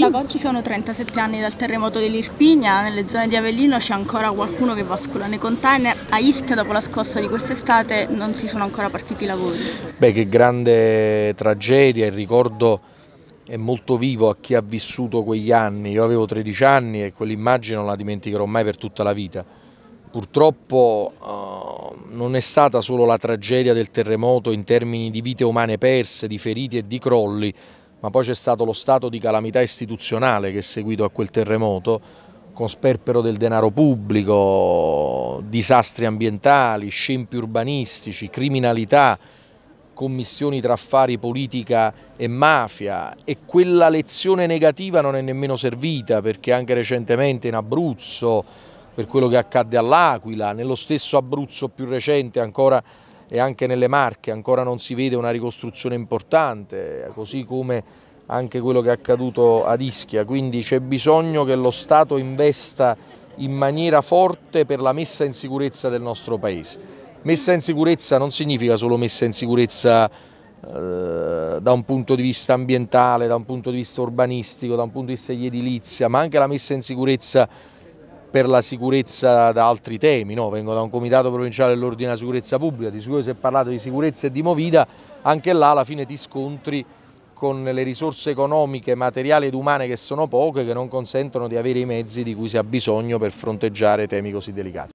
Sindaco, oggi sono 37 anni dal terremoto dell'Irpigna, nelle zone di Avellino c'è ancora qualcuno che vascula nei container, a Ischia dopo la scossa di quest'estate non si sono ancora partiti i lavori. Beh che grande tragedia, il ricordo è molto vivo a chi ha vissuto quegli anni, io avevo 13 anni e quell'immagine non la dimenticherò mai per tutta la vita. Purtroppo uh, non è stata solo la tragedia del terremoto in termini di vite umane perse, di feriti e di crolli, ma poi c'è stato lo stato di calamità istituzionale che è seguito a quel terremoto con sperpero del denaro pubblico, disastri ambientali, scempi urbanistici, criminalità, commissioni tra affari politica e mafia e quella lezione negativa non è nemmeno servita perché anche recentemente in Abruzzo per quello che accadde all'Aquila, nello stesso Abruzzo più recente ancora e anche nelle Marche ancora non si vede una ricostruzione importante, così come anche quello che è accaduto ad Ischia, quindi c'è bisogno che lo Stato investa in maniera forte per la messa in sicurezza del nostro Paese. Messa in sicurezza non significa solo messa in sicurezza eh, da un punto di vista ambientale, da un punto di vista urbanistico, da un punto di vista di edilizia, ma anche la messa in sicurezza per la sicurezza da altri temi, no? vengo da un comitato provinciale dell'ordine della sicurezza pubblica, di sicuro si è parlato di sicurezza e di movida, anche là alla fine ti scontri con le risorse economiche, materiali ed umane che sono poche, che non consentono di avere i mezzi di cui si ha bisogno per fronteggiare temi così delicati.